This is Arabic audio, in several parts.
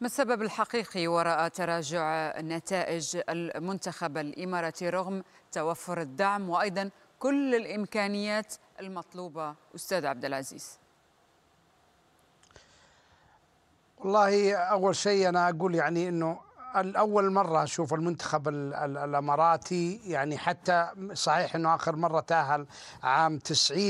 ما السبب الحقيقي وراء تراجع نتائج المنتخب الاماراتي رغم توفر الدعم وايضا كل الامكانيات المطلوبه استاذ عبد العزيز؟ والله اول شيء انا اقول يعني انه الأول مرة أشوف المنتخب الأماراتي يعني حتى صحيح أنه آخر مرة تأهل عام 90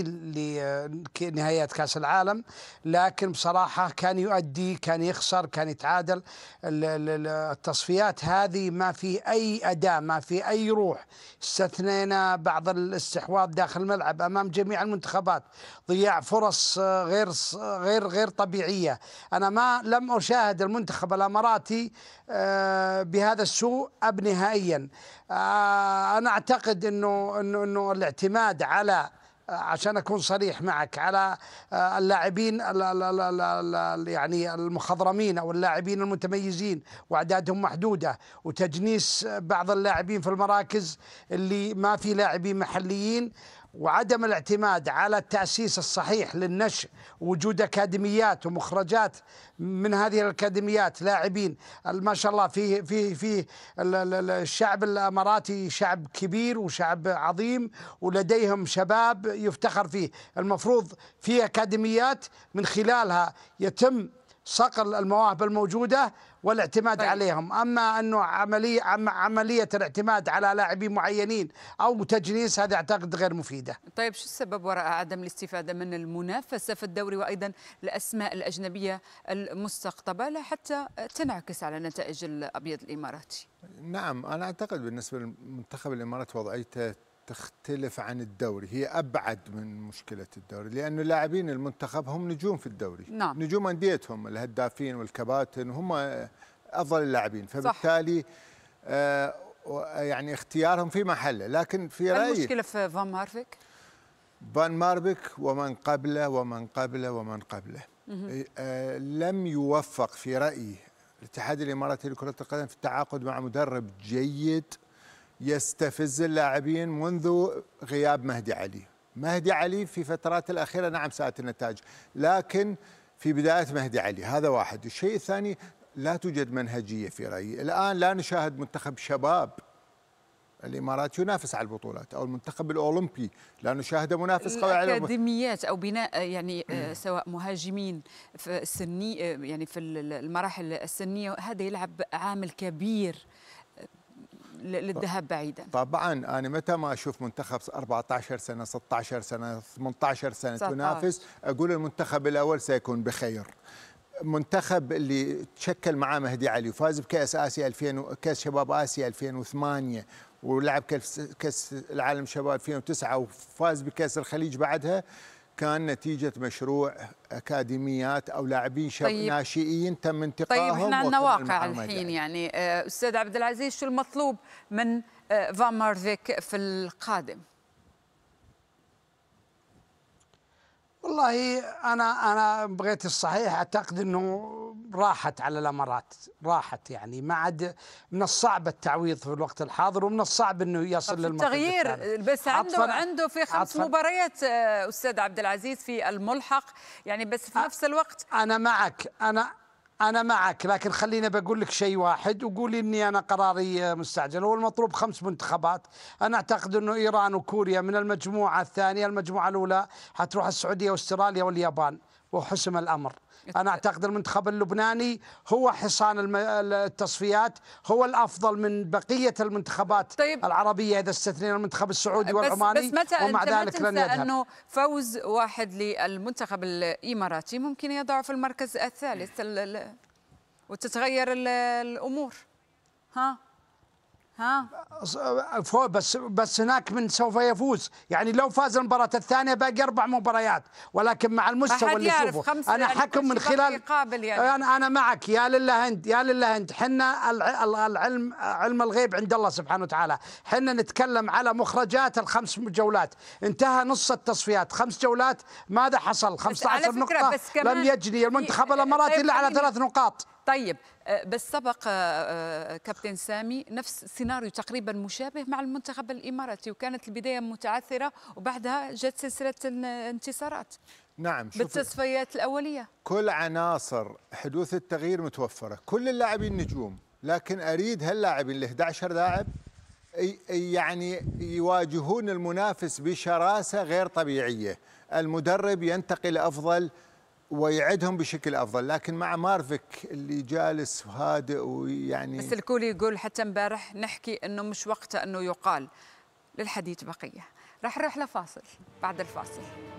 لنهاية كأس العالم لكن بصراحة كان يؤدي كان يخسر كان يتعادل التصفيات هذه ما في أي أداء ما في أي روح استثنينا بعض الاستحواذ داخل الملعب أمام جميع المنتخبات ضياع فرص غير غير غير طبيعية أنا ما لم أشاهد المنتخب الأماراتي آه بهذا السوء اب نهائيا آه، انا اعتقد انه انه انه الاعتماد على عشان اكون صريح معك على آه، اللاعبين يعني المخضرمين او اللاعبين المتميزين واعدادهم محدوده وتجنيس بعض اللاعبين في المراكز اللي ما في لاعبين محليين وعدم الاعتماد على التأسيس الصحيح للنشء وجود أكاديميات ومخرجات من هذه الأكاديميات لاعبين ما شاء الله في في في الشعب الإماراتي شعب كبير وشعب عظيم ولديهم شباب يفتخر فيه المفروض في أكاديميات من خلالها يتم صقل المواهب الموجودة والاعتماد طيب. عليهم أما أنه عملية عملية الاعتماد على لاعبين معينين أو تجنيس هذا أعتقد غير مفيدة طيب شو السبب وراء عدم الاستفادة من المنافسة في الدوري وأيضا الأسماء الأجنبية المستقطبة لحتى تنعكس على نتائج الأبيض الإماراتي نعم أنا أعتقد بالنسبة للمنتخب الامارات وضعيته تختلف عن الدوري هي أبعد من مشكلة الدوري لأنه لاعبين المنتخب هم نجوم في الدوري نعم. نجوم أنديتهم الهدافين والكباتن هم أفضل اللاعبين فبالتالي صح. آه يعني اختيارهم في محله لكن في رأيي المشكلة في فان مارفيك فان ماربك ومن قبله ومن قبله ومن قبله آه لم يوفق في رأيي الاتحاد الإماراتي لكرة القدم في التعاقد مع مدرب جيد يستفز اللاعبين منذ غياب مهدي علي مهدي علي في فترات الأخيرة نعم ساءت النتائج لكن في بداية مهدي علي هذا واحد الشيء الثاني لا توجد منهجية في رأيي الآن لا نشاهد منتخب شباب الامارات ينافس على البطولات او المنتخب الاولمبي لا نشاهد منافس قوي على الاكاديميات او بناء يعني آه، سواء مهاجمين في السني آه، يعني في المراحل السنيه هذا يلعب عامل كبير للذهاب بعيدا طبعا انا متى ما اشوف منتخب 14 سنه 16 سنه 18 سنه 19. تنافس اقول المنتخب الاول سيكون بخير منتخب اللي تشكل معاه مهدي علي وفاز بكاس اسيا 2000 و... كاس شباب اسيا 2008 ولعب كاس كاس العالم شباب 2009 وفاز بكاس الخليج بعدها كان نتيجة مشروع أكاديميات أو لاعبين شباب طيب. ناشئين تم انتقائهم طيب احنا عندنا واقع الحين يعني آه، أستاذ عبد العزيز شو المطلوب من آه، فان مارفيك في القادم؟ والله أنا أنا بغيت الصحيح أعتقد أنه راحت على الامارات راحت يعني ما عاد من الصعب التعويض في الوقت الحاضر ومن الصعب انه يصل للمركز التغيير بس عنده عنده في خمس مباريات آه، استاذ عبد العزيز في الملحق يعني بس في نفس الوقت انا معك انا أنا معك لكن خلينا بقول لك شيء واحد وقولي إني أنا قراري مستعجل هو المطلوب خمس منتخبات أنا أعتقد أنه إيران وكوريا من المجموعة الثانية المجموعة الأولى حتروح السعودية واستراليا واليابان وحسم الامر انا اعتقد المنتخب اللبناني هو حصان التصفيات هو الافضل من بقيه المنتخبات طيب العربيه اذا استثنينا المنتخب السعودي بس والعماني بس متى ومع انت ذلك لن يذهب انه فوز واحد للمنتخب الاماراتي ممكن يضعه في المركز الثالث وتتغير الامور ها ها بس بس هناك من سوف يفوز يعني لو فاز المباراة الثانية باقي أربع مباريات ولكن مع المستوى اللي شوفه أنا يعني حكم من خلال يعني. أنا أنا معك يا لله يا لله حنا العلم علم الغيب عند الله سبحانه وتعالى حنا نتكلم على مخرجات الخمس جولات انتهى نص التصفيات خمس جولات ماذا حصل 15 نقطة لم يجني المنتخب إيه، الإماراتي إلا طيب على ثلاث نقاط طيب آه، بس سبق آه، آه، كابتن سامي نفس سيناريو تقريبا مشابه مع المنتخب الاماراتي وكانت البدايه متعثره وبعدها جت سلسله الانتصارات نعم بالتصفيات الاوليه كل عناصر حدوث التغيير متوفره كل اللاعبين نجوم لكن اريد هاللاعبين ال 11 لاعب يعني يواجهون المنافس بشراسه غير طبيعيه المدرب ينتقي لافضل ويعدهم بشكل افضل لكن مع مارفك اللي جالس وهادئ ويعني بس الكولي يقول حتى امبارح نحكي انه مش وقته انه يقال للحديث بقيه راح نروح لفاصل بعد الفاصل